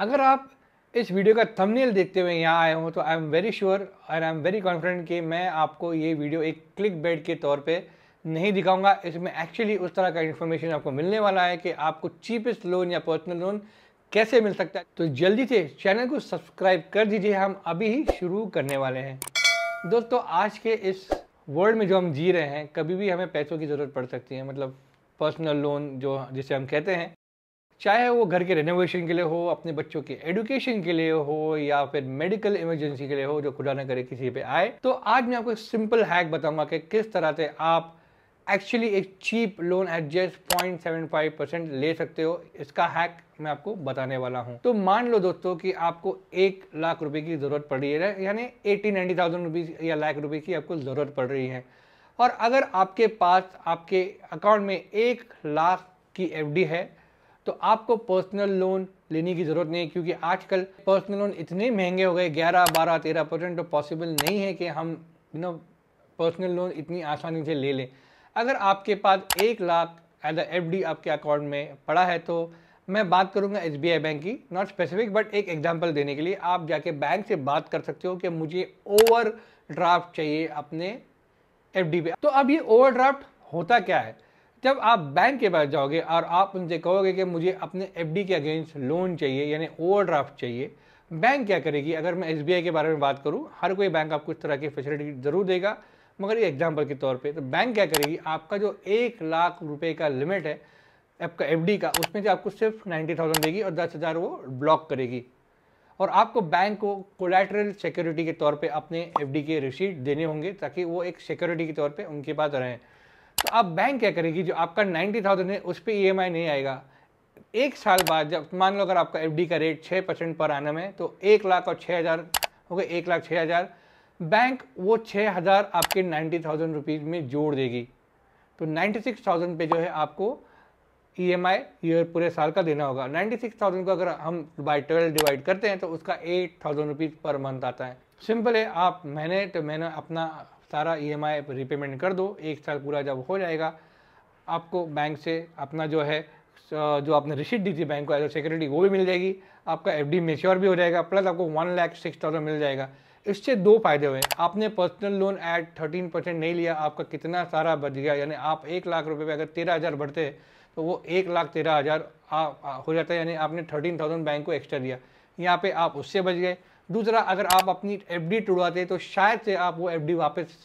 अगर आप इस वीडियो का थंबनेल देखते हुए यहाँ आए हों तो आई एम वेरी श्योर और आई एम वेरी कॉन्फिडेंट कि मैं आपको ये वीडियो एक क्लिक बेड के तौर पे नहीं दिखाऊंगा इसमें एक्चुअली उस तरह का इन्फॉर्मेशन आपको मिलने वाला है कि आपको चीपेस्ट लोन या पर्सनल लोन कैसे मिल सकता है तो जल्दी से चैनल को सब्सक्राइब कर दीजिए हम अभी ही शुरू करने वाले हैं दोस्तों आज के इस वर्ल्ड में जो हम जी रहे हैं कभी भी हमें पैसों की ज़रूरत पड़ सकती है मतलब पर्सनल लोन जो जिसे हम कहते हैं चाहे वो घर के रेनोवेशन के लिए हो अपने बच्चों के एडुकेशन के लिए हो या फिर मेडिकल इमरजेंसी के लिए हो जो खुदा ना करे किसी पे आए तो आज मैं आपको एक सिंपल हैक बताऊंगा कि किस तरह से आप एक्चुअली एक cheap loan at just point seven five percent ले सकते हो इसका हैक मैं आपको बताने वाला हूँ तो मान लो दोस्तों कि आपको एक लाख रुपए की ज़रूरत पड़ रही है यानी एट्टी नाइनटी थाउजेंड रुपीज़ या लाख रुपए की आपको ज़रूरत पड़ रही है और अगर आपके पास आपके अकाउंट में एक लाख की एफ है तो आपको पर्सनल लोन लेने की ज़रूरत नहीं है क्योंकि आजकल पर्सनल लोन इतने महंगे हो गए ग्यारह बारह तेरह परसेंट तो पॉसिबल नहीं है कि हम यू नो पर्सनल लोन इतनी आसानी से ले लें अगर आपके पास एक लाख एज एफ एफ आपके अकाउंट में पड़ा है तो मैं बात करूंगा एस बैंक की नॉट स्पेसिफिक बट एक एग्जांपल देने के लिए आप जाके बैंक से बात कर सकते हो कि मुझे ओवर ड्राफ्ट चाहिए अपने एफ पे तो अब ये ओवर ड्राफ्ट होता क्या है जब आप बैंक के पास जाओगे और आप उनसे कहोगे कि मुझे अपने एफ के अगेंस्ट लोन चाहिए यानी ओवरड्राफ्ट चाहिए बैंक क्या करेगी अगर मैं एस के बारे में बात करूँ हर कोई बैंक आपको इस तरह की फैसिलिटी ज़रूर देगा मगर ये एग्जाम्पल के तौर पे तो बैंक क्या करेगी आपका जो एक लाख रुपए का लिमिट है आपका एफ का उसमें से आपको सिर्फ नाइन्टी थाउजेंड देगी और दस हज़ार वो ब्लॉक करेगी और आपको बैंक को कोलेट्रल सिक्योरिटी के तौर पे अपने एफ के रिसीट देने होंगे ताकि वो एक सिक्योरिटी के तौर पे उनके पास रहें तो आप बैंक क्या करेगी जो आपका नाइन्टी थाउजेंड है उस पर ई एम आई नहीं आएगा एक साल बाद जब मान लो अगर आपका एफ डी का रेट छः परसेंट पर आना में तो एक लाख और छः हज़ार हो गए एक लाख छः हज़ार बैंक वो छः हज़ार आपके नाइन्टी थाउजेंड रुपीज़ में जोड़ देगी तो नाइन्टी सिक्स थाउजेंड पे जो है आपको ई एम आई ईयर पूरे साल का देना होगा नाइन्टी सिक्स थाउजेंड को अगर हम बाई ट्वेल्व डिवाइड करते हैं तो उसका eight thousand rupees per month आता है सिंपल है आप महीने तो मैंने अपना सारा ई e रिपेमेंट कर दो एक साल पूरा जब हो जाएगा आपको बैंक से अपना जो है जो आपने रिसीट दी थी बैंक को एज सिक्योरिटी वो भी मिल जाएगी आपका एफ डी मेच्योर भी हो जाएगा प्लस आपको वन लाख सिक्स थाउजेंड मिल जाएगा इससे दो फायदे हुए आपने personal loan at thirteen percent नहीं लिया आपका कितना सारा बच गया यानी आप एक लाख रुपये पे अगर तेरह हज़ार भरते तो वो एक लाख तेरह हज़ार हो जाता है यानी आपने थर्टीन थाउजेंड बैंक को एक्स्ट्रा दिया यहाँ पे आप उससे बच गए दूसरा अगर आप अपनी एफ डी टुड़वाते तो शायद से आप वो एफ डी वापस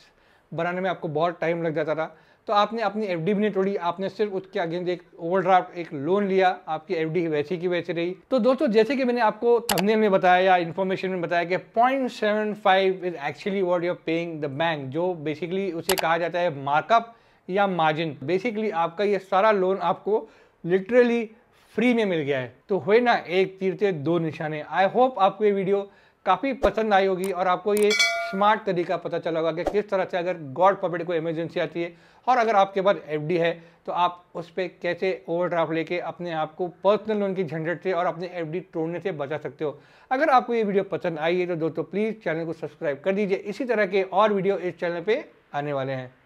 बनाने में आपको बहुत टाइम लग जाता था तो आपने अपनी एफ डी भी नहीं टोड़ी आपने सिर्फ उसके अगेंस्ट एक ओवरड्राफ्ट एक लोन लिया आपकी एफ डी वैसी की वैसी रही तो दोस्तों जैसे कि मैंने आपको थंबनेल में बताया या इन्फॉर्मेशन में बताया कि point seven five is actually what you're paying the bank जो बेसिकली उसे कहा जाता है मार्कअप या मार्जिन बेसिकली आपका ये सारा लोन आपको लिटरली फ्री में मिल गया है तो हुए ना एक तीर से दो निशाने आई होप आपको ये वीडियो काफ़ी पसंद आई होगी और आपको ये स्मार्ट तरीका पता चला होगा कि किस तरह से अगर गॉड पॉपेट को इमरजेंसी आती है और अगर आपके पास एफ है तो आप उस पर कैसे ओवरड्राफ्ट लेके अपने आप को पर्सनल लोन की झंझट से और अपने एफ तोड़ने से बचा सकते हो अगर आपको ये वीडियो पसंद आई है तो दोस्तों प्लीज़ चैनल को सब्सक्राइब कर दीजिए इसी तरह के और वीडियो इस चैनल पर आने वाले हैं